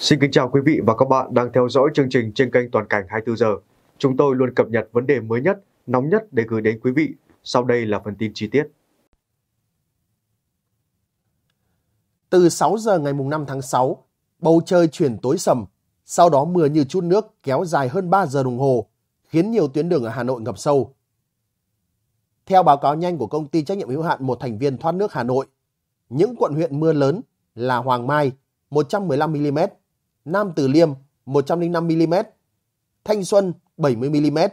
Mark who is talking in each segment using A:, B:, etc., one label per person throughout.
A: Xin kính chào quý vị và các bạn đang theo dõi chương trình trên kênh Toàn cảnh 24 giờ.
B: Chúng tôi luôn cập nhật vấn đề mới nhất, nóng nhất để gửi đến quý vị. Sau đây là phần tin chi tiết. Từ 6 giờ ngày 5 tháng 6, bầu trời chuyển tối sầm, sau đó mưa như chút nước kéo dài hơn 3 giờ đồng hồ, khiến nhiều tuyến đường ở Hà Nội ngập sâu. Theo báo cáo nhanh của công ty trách nhiệm hữu hạn một thành viên thoát nước Hà Nội, những quận huyện mưa lớn là Hoàng Mai 115 mm, Nam Từ Liêm 105mm, Thanh Xuân 70mm,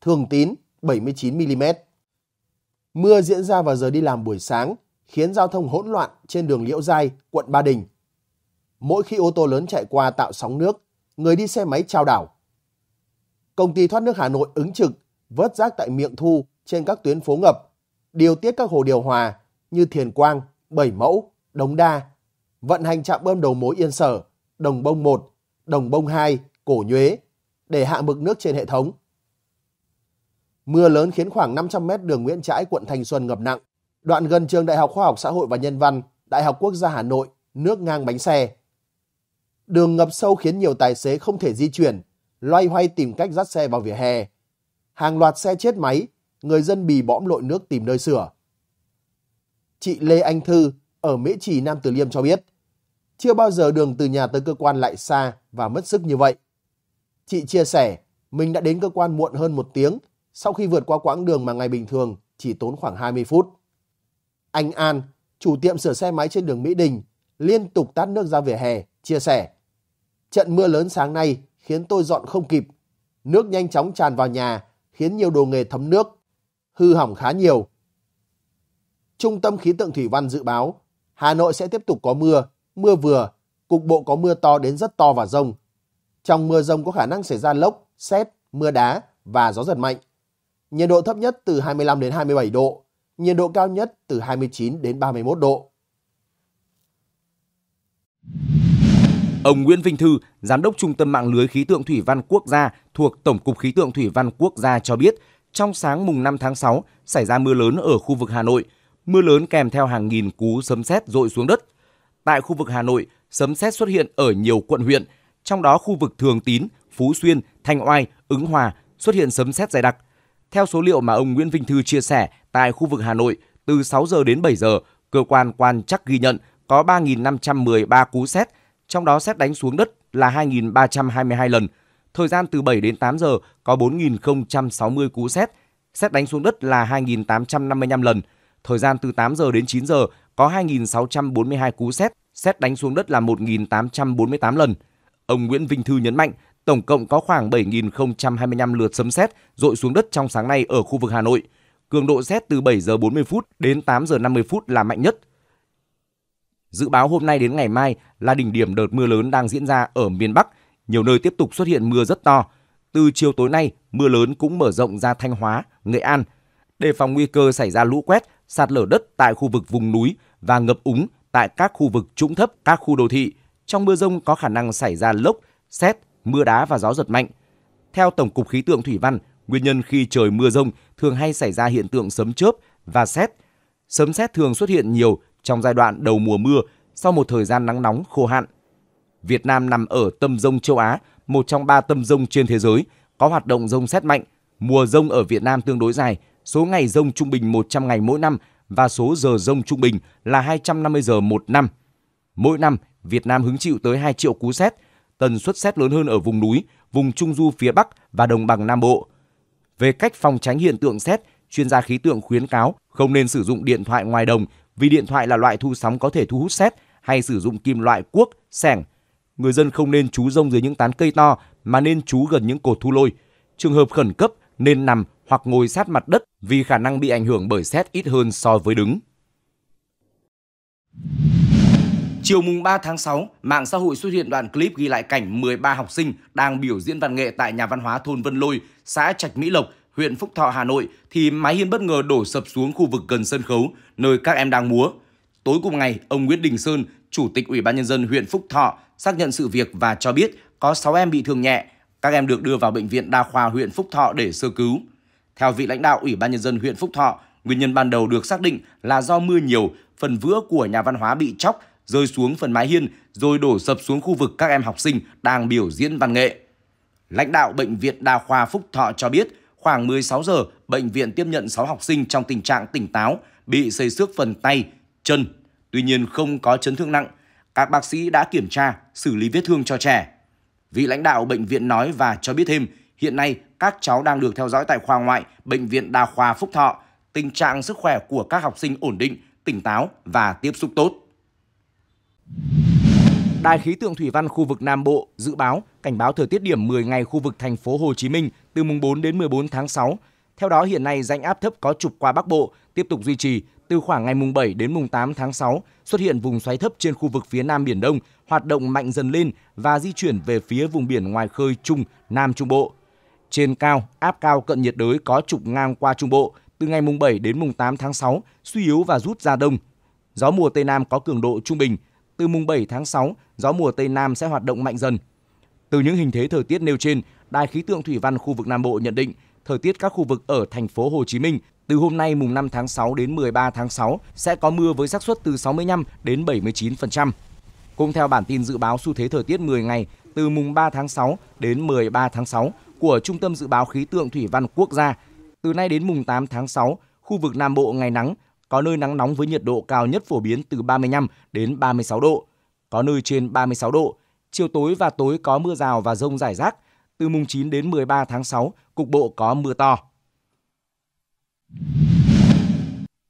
B: Thường Tín 79mm. Mưa diễn ra vào giờ đi làm buổi sáng, khiến giao thông hỗn loạn trên đường Liễu Giai, quận Ba Đình. Mỗi khi ô tô lớn chạy qua tạo sóng nước, người đi xe máy trao đảo. Công ty thoát nước Hà Nội ứng trực, vớt rác tại miệng thu trên các tuyến phố ngập, điều tiết các hồ điều hòa như Thiền Quang, Bảy Mẫu, Đống Đa, vận hành trạm bơm đầu mối Yên Sở, đồng bông 1, đồng bông 2, cổ nhuế để hạ mực nước trên hệ thống. Mưa lớn khiến khoảng 500 mét đường Nguyễn Trãi, quận Thành Xuân ngập nặng. Đoạn gần trường Đại học Khoa học Xã hội và Nhân văn, Đại học Quốc gia Hà Nội, nước ngang bánh xe. Đường ngập sâu khiến nhiều tài xế không thể di chuyển, loay hoay tìm cách dắt xe vào vỉa hè. Hàng loạt xe chết máy, người dân bì bõm lội nước tìm nơi sửa. Chị Lê Anh Thư ở Mỹ Trì Nam Từ Liêm cho biết, chưa bao giờ đường từ nhà tới cơ quan lại xa và mất sức như vậy. Chị chia sẻ, mình đã đến cơ quan muộn hơn một tiếng sau khi vượt qua quãng đường mà ngày bình thường chỉ tốn khoảng 20 phút. Anh An, chủ tiệm sửa xe máy trên đường Mỹ Đình, liên tục tát nước ra vỉa hè, chia sẻ. Trận mưa lớn sáng nay khiến tôi dọn không kịp. Nước nhanh chóng tràn vào nhà, khiến nhiều đồ nghề thấm nước, hư hỏng khá nhiều. Trung tâm khí tượng thủy văn dự báo, Hà Nội sẽ tiếp tục có mưa mưa vừa, cục bộ có mưa to đến rất to và rông. Trong mưa rông có khả năng xảy ra lốc, xét, mưa đá và gió giật mạnh. Nhiệt độ thấp nhất từ 25 đến 27 độ, nhiệt độ cao nhất từ 29 đến 31 độ.
A: Ông Nguyễn Vinh Thư, Giám đốc Trung tâm Mạng lưới Khí tượng Thủy văn Quốc gia thuộc Tổng cục Khí tượng Thủy văn Quốc gia cho biết, trong sáng mùng 5 tháng 6 xảy ra mưa lớn ở khu vực Hà Nội. Mưa lớn kèm theo hàng nghìn cú sấm sét rội xuống đất, tại khu vực Hà Nội, sấm sét xuất hiện ở nhiều quận huyện, trong đó khu vực Thường Tín, Phú Xuyên, Thanh Oai, Ứng Hòa xuất hiện sấm sét dày đặc. Theo số liệu mà ông Nguyễn Vinh Thư chia sẻ, tại khu vực Hà Nội, từ 6 giờ đến 7 giờ, cơ quan quan chắc ghi nhận có 3.513 cú sét, trong đó sét đánh xuống đất là 2.322 lần. Thời gian từ 7 đến 8 giờ có 4.060 cú sét, sét đánh xuống đất là 2.855 lần. Thời gian từ 8 giờ đến 9 giờ có 2.642 cú xét xét đánh xuống đất là 1.848 lần. Ông Nguyễn Vinh Thư nhấn mạnh, tổng cộng có khoảng 7.025 lượt sấm xét rội xuống đất trong sáng nay ở khu vực Hà Nội. Cường độ xét từ 7 giờ 40 phút đến 8 giờ 50 phút là mạnh nhất. Dự báo hôm nay đến ngày mai là đỉnh điểm đợt mưa lớn đang diễn ra ở miền Bắc, nhiều nơi tiếp tục xuất hiện mưa rất to. Từ chiều tối nay, mưa lớn cũng mở rộng ra Thanh Hóa, Nghệ An. Đề phòng nguy cơ xảy ra lũ quét, sạt lở đất tại khu vực vùng núi và ngập úng tại các khu vực trũng thấp, các khu đô thị. Trong mưa rông có khả năng xảy ra lốc, xét, mưa đá và gió giật mạnh. Theo Tổng cục Khí tượng Thủy văn, nguyên nhân khi trời mưa rông thường hay xảy ra hiện tượng sấm chớp và xét. Sấm xét thường xuất hiện nhiều trong giai đoạn đầu mùa mưa sau một thời gian nắng nóng khô hạn. Việt Nam nằm ở tâm rông châu Á, một trong ba tâm rông trên thế giới, có hoạt động rông xét mạnh. Mùa rông ở Việt Nam tương đối dài, số ngày rông trung bình 100 ngày mỗi năm và số giờ rông trung bình là 250 giờ một năm. Mỗi năm, Việt Nam hứng chịu tới 2 triệu cú sét, tần suất sét lớn hơn ở vùng núi, vùng trung du phía Bắc và đồng bằng Nam Bộ. Về cách phòng tránh hiện tượng sét, chuyên gia khí tượng khuyến cáo không nên sử dụng điện thoại ngoài đồng vì điện thoại là loại thu sóng có thể thu hút sét hay sử dụng kim loại cuốc, sẻng. Người dân không nên trú rông dưới những tán cây to mà nên trú gần những cột thu lôi. Trường hợp khẩn cấp nên nằm hoặc ngồi sát mặt đất vì khả năng bị ảnh hưởng bởi xét ít hơn so với đứng. Chiều mùng 3 tháng 6, mạng xã hội xuất hiện đoạn clip ghi lại cảnh 13 học sinh đang biểu diễn văn nghệ tại nhà văn hóa thôn Vân Lôi, xã Trạch Mỹ Lộc, huyện Phúc Thọ, Hà Nội thì mái hiên bất ngờ đổ sập xuống khu vực gần sân khấu nơi các em đang múa. Tối cùng ngày, ông Nguyễn Đình Sơn, Chủ tịch Ủy ban Nhân dân huyện Phúc Thọ xác nhận sự việc và cho biết có 6 em bị thương nhẹ. Các em được đưa vào Bệnh viện Đa khoa huyện Phúc Thọ để sơ cứu. Theo vị lãnh đạo Ủy ban Nhân dân huyện Phúc Thọ, nguyên nhân ban đầu được xác định là do mưa nhiều, phần vữa của nhà văn hóa bị chóc, rơi xuống phần mái hiên rồi đổ sập xuống khu vực các em học sinh đang biểu diễn văn nghệ. Lãnh đạo Bệnh viện Đa khoa Phúc Thọ cho biết, khoảng 16 giờ, bệnh viện tiếp nhận 6 học sinh trong tình trạng tỉnh táo, bị xây xước phần tay, chân, tuy nhiên không có chấn thương nặng. Các bác sĩ đã kiểm tra, xử lý vết thương cho trẻ. Vị lãnh đạo bệnh viện nói và cho biết thêm, Hiện nay, các cháu đang được theo dõi tại khoa ngoại Bệnh viện Đa khoa Phúc Thọ. Tình trạng sức khỏe của các học sinh ổn định, tỉnh táo và tiếp xúc tốt. Đài khí tượng thủy văn khu vực Nam Bộ dự báo cảnh báo thời tiết điểm 10 ngày khu vực thành phố Hồ Chí Minh từ mùng 4 đến 14 tháng 6. Theo đó hiện nay rãnh áp thấp có trục qua Bắc Bộ tiếp tục duy trì từ khoảng ngày mùng 7 đến mùng 8 tháng 6 xuất hiện vùng xoáy thấp trên khu vực phía Nam Biển Đông, hoạt động mạnh dần lên và di chuyển về phía vùng biển ngoài khơi Trung, Nam Trung Bộ. Trên cao, áp cao cận nhiệt đới có trục ngang qua Trung Bộ từ ngày mùng 7 đến mùng 8 tháng 6, suy yếu và rút ra đông. Gió mùa Tây Nam có cường độ trung bình. Từ mùng 7 tháng 6, gió mùa Tây Nam sẽ hoạt động mạnh dần. Từ những hình thế thời tiết nêu trên, Đài khí tượng thủy văn khu vực Nam Bộ nhận định thời tiết các khu vực ở thành phố Hồ Chí Minh từ hôm nay mùng 5 tháng 6 đến 13 tháng 6 sẽ có mưa với xác suất từ 65 đến 79%. Cũng theo bản tin dự báo xu thế thời tiết 10 ngày từ mùng 3 tháng 6 đến 13 tháng 6, của Trung tâm Dự báo Khí tượng Thủy văn Quốc gia, từ nay đến mùng 8 tháng 6, khu vực Nam Bộ ngày nắng, có nơi nắng nóng với nhiệt độ cao nhất phổ biến từ 35 đến 36 độ, có nơi trên 36 độ. Chiều tối và tối có mưa rào và rông rải rác, từ mùng 9 đến 13 tháng 6, cục bộ có mưa to.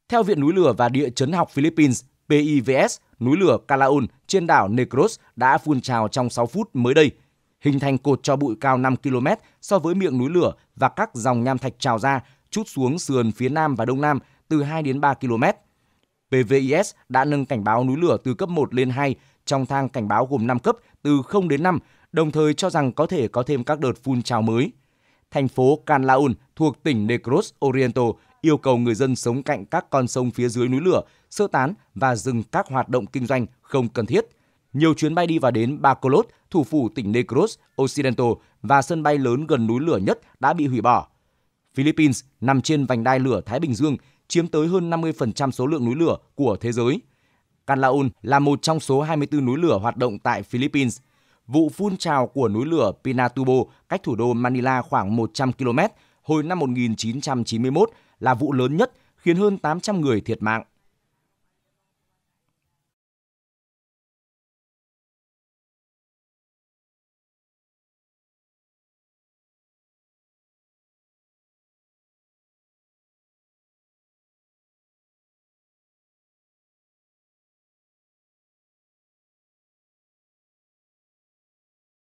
A: Theo Viện Núi lửa và Địa chấn học Philippines, PIVS, núi lửa calaun trên đảo Negros đã phun trào trong 6 phút mới đây – hình thành cột cho bụi cao 5 km so với miệng núi lửa và các dòng nham thạch trào ra, chút xuống sườn phía nam và đông nam từ 2 đến 3 km. PVIS đã nâng cảnh báo núi lửa từ cấp 1 lên 2 trong thang cảnh báo gồm 5 cấp từ 0 đến 5, đồng thời cho rằng có thể có thêm các đợt phun trào mới. Thành phố canlaun thuộc tỉnh Negros Oriental yêu cầu người dân sống cạnh các con sông phía dưới núi lửa, sơ tán và dừng các hoạt động kinh doanh không cần thiết – nhiều chuyến bay đi và đến Bacolod, thủ phủ tỉnh Negros, Occidental và sân bay lớn gần núi lửa nhất đã bị hủy bỏ. Philippines nằm trên vành đai lửa Thái Bình Dương, chiếm tới hơn 50% số lượng núi lửa của thế giới. Canlaon là một trong số 24 núi lửa hoạt động tại Philippines. Vụ phun trào của núi lửa Pinatubo cách thủ đô Manila khoảng 100 km hồi năm 1991 là vụ lớn nhất khiến hơn 800 người thiệt mạng.